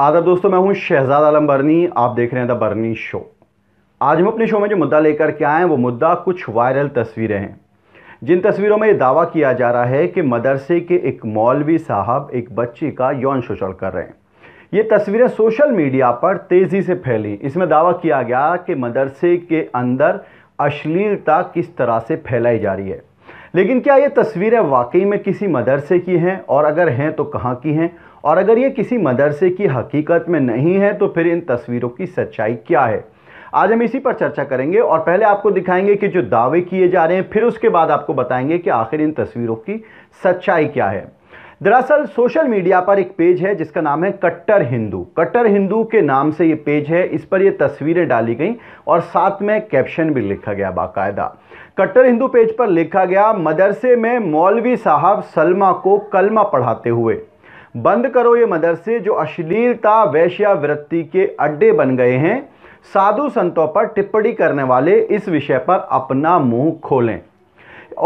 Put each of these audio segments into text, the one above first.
आदब दोस्तों मैं हूं शहजाद आलम बर्नी आप देख रहे हैं द बर्नी शो आज हम अपने शो में जो मुद्दा लेकर के आए हैं वो मुद्दा कुछ वायरल तस्वीरें हैं जिन तस्वीरों में ये दावा किया जा रहा है कि मदरसे के एक मौलवी साहब एक बच्ची का यौन शोषण कर रहे हैं ये तस्वीरें सोशल मीडिया पर तेज़ी से फैली इसमें दावा किया गया कि मदरसे के अंदर अश्लीलता किस तरह से फैलाई जा रही है लेकिन क्या ये तस्वीरें वाकई में किसी मदरसे की हैं और अगर हैं तो कहाँ की हैं और अगर ये किसी मदरसे की हकीकत में नहीं है तो फिर इन तस्वीरों की सच्चाई क्या है आज हम इसी पर चर्चा करेंगे और पहले आपको दिखाएंगे कि जो दावे किए जा रहे हैं फिर उसके बाद आपको बताएंगे कि आखिर इन तस्वीरों की सच्चाई क्या है दरअसल सोशल मीडिया पर एक पेज है जिसका नाम है कट्टर हिंदू कट्टर हिंदू के नाम से ये पेज है इस पर ये तस्वीरें डाली गई और साथ में कैप्शन भी लिखा गया बाकायदा कट्टर हिंदू पेज पर लिखा गया मदरसे में मौलवी साहब सलमा को कलमा पढ़ाते हुए बंद करो ये मदरसे जो अश्लीलता वैश्यावृत्ति के अड्डे बन गए हैं साधु संतों पर टिप्पणी करने वाले इस विषय पर अपना मुंह खोलें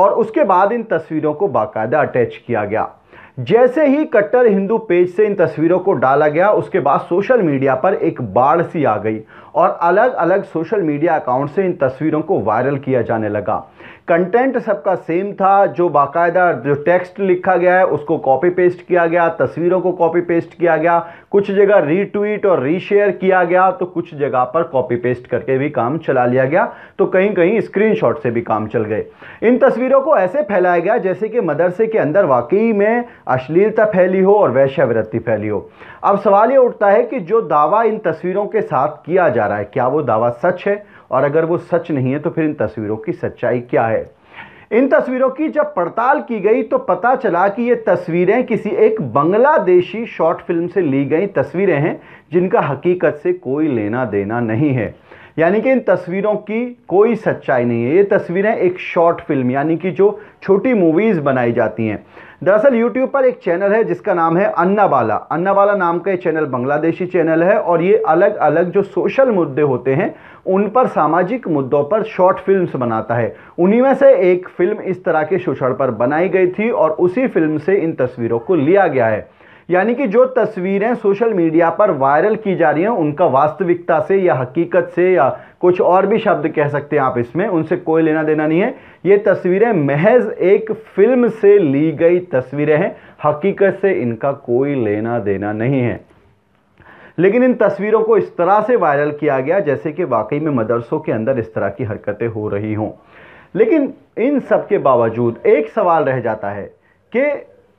और उसके बाद इन तस्वीरों को बाकायदा अटैच किया गया जैसे ही कट्टर हिंदू पेज से इन तस्वीरों को डाला गया उसके बाद सोशल मीडिया पर एक बाढ़ सी आ गई और अलग अलग सोशल मीडिया अकाउंट से इन तस्वीरों को वायरल किया जाने लगा कंटेंट सबका सेम था जो बाकायदा जो टेक्स्ट लिखा गया है उसको कॉपी पेस्ट किया गया तस्वीरों को कॉपी पेस्ट किया गया कुछ जगह रीट्वीट और रीशेयर किया गया तो कुछ जगह पर कॉपी पेस्ट करके भी काम चला लिया गया तो कहीं कहीं स्क्रीनशॉट से भी काम चल गए इन तस्वीरों को ऐसे फैलाया गया जैसे कि मदरसे के अंदर वाकई में अश्लीलता फैली हो और वैश्यवृत्ति फैली हो अब सवाल ये उठता है कि जो दावा इन तस्वीरों के साथ किया जा रहा है क्या वो दावा सच है और अगर वो सच नहीं है तो फिर इन तस्वीरों की सच्चाई क्या है इन तस्वीरों की जब पड़ताल की गई तो पता चला कि ये तस्वीरें किसी एक बांग्लादेशी शॉर्ट फिल्म से ली गई तस्वीरें हैं जिनका हकीकत से कोई लेना देना नहीं है यानी कि इन तस्वीरों की कोई सच्चाई नहीं है ये तस्वीरें एक शॉर्ट फिल्म यानी कि जो छोटी मूवीज़ बनाई जाती हैं दरअसल यूट्यूब पर एक चैनल है जिसका नाम है अन्नाबाला अन्नाबाला नाम का ये चैनल बांग्लादेशी चैनल है और ये अलग अलग जो सोशल मुद्दे होते हैं उन पर सामाजिक मुद्दों पर शॉर्ट फिल्म्स बनाता है उन्हीं में से एक फिल्म इस तरह के शोषण पर बनाई गई थी और उसी फिल्म से इन तस्वीरों को लिया गया है यानी कि जो तस्वीरें सोशल मीडिया पर वायरल की जा रही हैं उनका वास्तविकता से या हकीकत से या कुछ और भी शब्द कह सकते हैं आप इसमें उनसे कोई लेना देना नहीं है ये तस्वीरें महज एक फिल्म से ली गई तस्वीरें हैं हकीकत से इनका कोई लेना देना नहीं है लेकिन इन तस्वीरों को इस तरह से वायरल किया गया जैसे कि वाकई में मदरसों के अंदर इस तरह की हरकतें हो रही हों लेकिन इन सब के बावजूद एक सवाल रह जाता है कि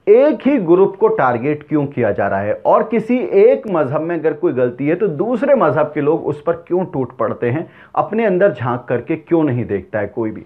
एक ही ग्रुप को टारगेट क्यों किया जा रहा है और किसी एक मज़हब में अगर कोई गलती है तो दूसरे मज़हब के लोग उस पर क्यों टूट पड़ते हैं अपने अंदर झांक करके क्यों नहीं देखता है कोई भी